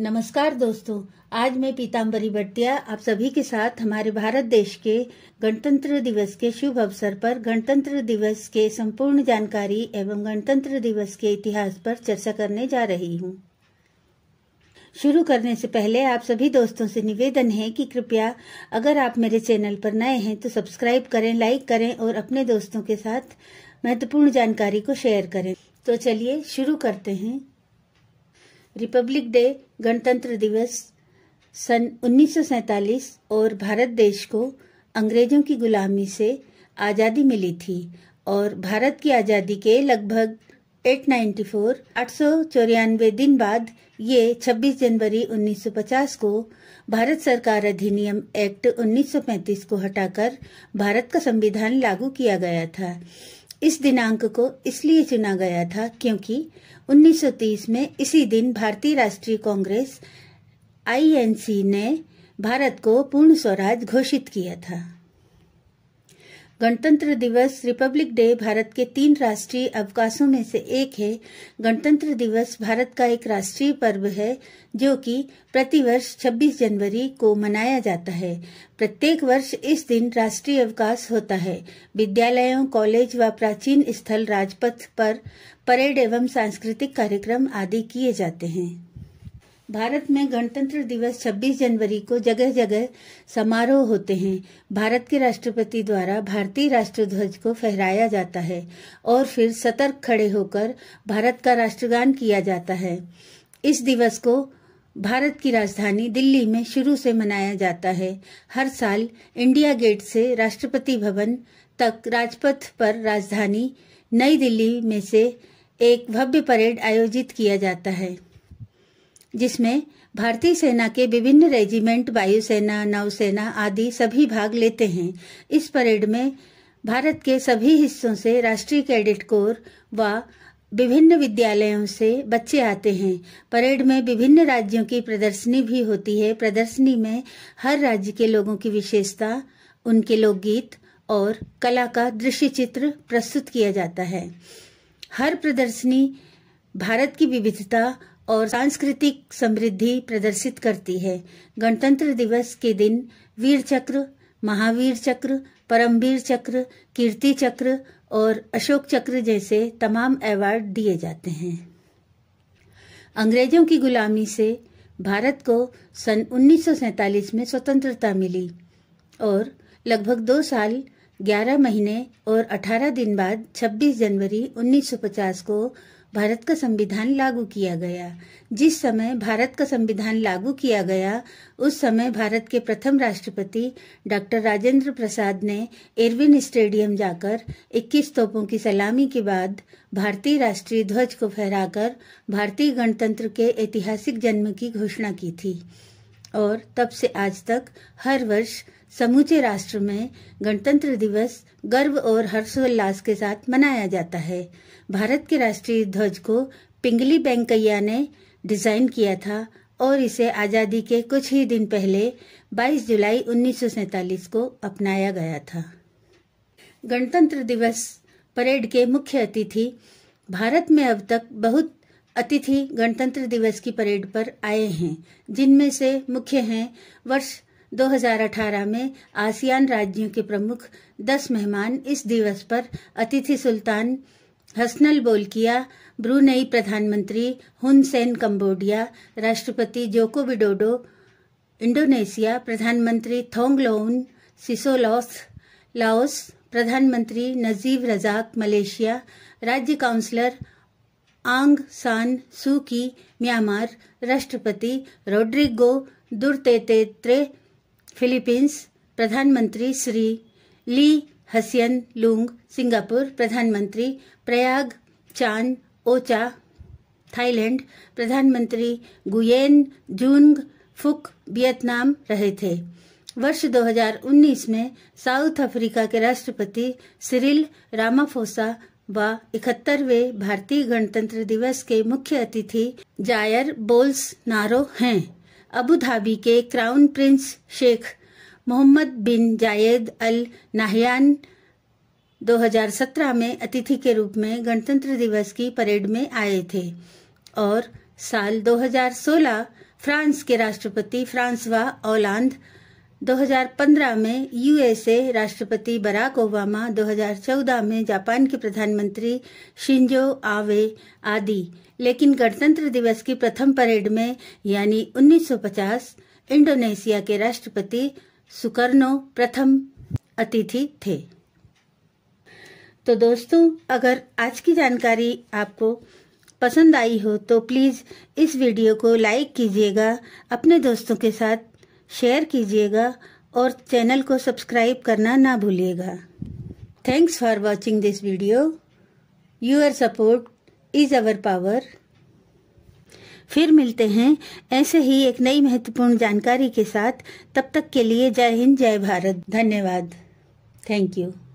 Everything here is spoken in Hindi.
नमस्कार दोस्तों आज मैं पीताम्बरी भट्टिया आप सभी के साथ हमारे भारत देश के गणतंत्र दिवस के शुभ अवसर पर गणतंत्र दिवस के संपूर्ण जानकारी एवं गणतंत्र दिवस के इतिहास पर चर्चा करने जा रही हूँ शुरू करने से पहले आप सभी दोस्तों से निवेदन है कि कृपया अगर आप मेरे चैनल पर नए हैं तो सब्सक्राइब करें लाइक करें और अपने दोस्तों के साथ महत्वपूर्ण जानकारी को शेयर करें तो चलिए शुरू करते हैं रिपब्लिक डे गणतंत्र दिवस सन 1947 और भारत देश को अंग्रेजों की गुलामी से आज़ादी मिली थी और भारत की आज़ादी के लगभग 894 आठ दिन बाद ये 26 जनवरी 1950 को भारत सरकार अधिनियम एक्ट 1935 को हटाकर भारत का संविधान लागू किया गया था इस दिनांक को इसलिए चुना गया था क्योंकि 1930 में इसी दिन भारतीय राष्ट्रीय कांग्रेस आईएनसी ने भारत को पूर्ण स्वराज घोषित किया था गणतंत्र दिवस रिपब्लिक डे भारत के तीन राष्ट्रीय अवकाशों में से एक है गणतंत्र दिवस भारत का एक राष्ट्रीय पर्व है जो कि प्रतिवर्ष 26 जनवरी को मनाया जाता है प्रत्येक वर्ष इस दिन राष्ट्रीय अवकाश होता है विद्यालयों कॉलेज व प्राचीन स्थल राजपथ पर परेड एवं सांस्कृतिक कार्यक्रम आदि किए जाते हैं भारत में गणतंत्र दिवस 26 जनवरी को जगह जगह समारोह होते हैं भारत के राष्ट्रपति द्वारा भारतीय राष्ट्रध्वज को फहराया जाता है और फिर सतर्क खड़े होकर भारत का राष्ट्रगान किया जाता है इस दिवस को भारत की राजधानी दिल्ली में शुरू से मनाया जाता है हर साल इंडिया गेट से राष्ट्रपति भवन तक राजपथ पर राजधानी नई दिल्ली में से एक भव्य परेड आयोजित किया जाता है जिसमें भारतीय सेना के विभिन्न रेजिमेंट वायुसेना नौसेना आदि सभी भाग लेते हैं इस परेड में भारत के सभी हिस्सों से राष्ट्रीय कैडेट कोर व विभिन्न विद्यालयों से बच्चे आते हैं परेड में विभिन्न राज्यों की प्रदर्शनी भी होती है प्रदर्शनी में हर राज्य के लोगों की विशेषता उनके लोकगीत और कला का दृश्य चित्र प्रस्तुत किया जाता है हर प्रदर्शनी भारत की विविधता और सांस्कृतिक समृद्धि प्रदर्शित करती है गणतंत्र दिवस के दिन वीर चक्र महावीर चक्र परमवीर चक्र कीर्ति चक्र और अशोक चक्र जैसे तमाम अवार्ड दिए जाते हैं अंग्रेजों की गुलामी से भारत को सन 1947 में स्वतंत्रता मिली और लगभग दो साल 11 महीने और 18 दिन बाद 26 जनवरी 1950 को भारत का संविधान लागू किया गया जिस समय भारत का संविधान लागू किया गया उस समय भारत के प्रथम राष्ट्रपति डॉक्टर राजेंद्र प्रसाद ने एरविन स्टेडियम जाकर 21 तोपों की सलामी के बाद भारतीय राष्ट्रीय ध्वज को फहराकर भारतीय गणतंत्र के ऐतिहासिक जन्म की घोषणा की थी और तब से आज तक हर वर्ष समूचे राष्ट्र में गणतंत्र दिवस गर्व और हर्षोल्लास के साथ मनाया जाता है भारत के राष्ट्रीय ध्वज को पिंगली बैंकैया ने डिजाइन किया था और इसे आज़ादी के कुछ ही दिन पहले 22 जुलाई उन्नीस को अपनाया गया था गणतंत्र दिवस परेड के मुख्य अतिथि भारत में अब तक बहुत अतिथि गणतंत्र दिवस की परेड पर आए हैं जिनमें से मुख्य हैं वर्ष 2018 में आसियान राज्यों के प्रमुख 10 मेहमान इस दिवस पर अतिथि सुल्तान हसनल बोलकिया ब्रूनई प्रधानमंत्री हुन सेन कम्बोडिया राष्ट्रपति जोको विडोडो इंडोनेशिया प्रधानमंत्री थोंगलोन सिसोलॉस लाओस प्रधानमंत्री नजीब रजाक मलेशिया राज्य काउंसलर आंग सान सू की म्यांमार राष्ट्रपति रोड्रिगो दुर्तेतेत्रे फिलीपींस प्रधानमंत्री श्री ली हसियन लुंग सिंगापुर प्रधानमंत्री प्रयाग चान ओचा थाईलैंड प्रधानमंत्री गुयेन जूंग फुक वियतनाम रहे थे वर्ष 2019 में साउथ अफ्रीका के राष्ट्रपति सिरिल रामाफोसा व इकहत्तरवे भारतीय गणतंत्र दिवस के मुख्य अतिथि जायर बोल्स नारो हैं अबू धाबी के crown prince Sheikh Mohammed bin Zayed Al Nahyan 2017 में अतिथि के रूप में गणतंत्र दिवस की परेड में आए थे और साल 2016 फ्रांस के राष्ट्रपति फ्रांसवा ओलांद 2015 में यूएसए राष्ट्रपति बराक ओबामा 2014 में जापान के प्रधानमंत्री शिंजो आवे आदि लेकिन गणतंत्र दिवस की प्रथम परेड में यानी 1950 इंडोनेशिया के राष्ट्रपति सुकर्नो प्रथम अतिथि थे तो दोस्तों अगर आज की जानकारी आपको पसंद आई हो तो प्लीज़ इस वीडियो को लाइक कीजिएगा अपने दोस्तों के साथ शेयर कीजिएगा और चैनल को सब्सक्राइब करना ना भूलिएगा thanks for watching this video your support is our power फिर मिलते हैं ऐसे ही एक नई महत्वपूर्ण जानकारी के साथ तब तक के लिए जय हिंद जय भारत धन्यवाद थैंक यू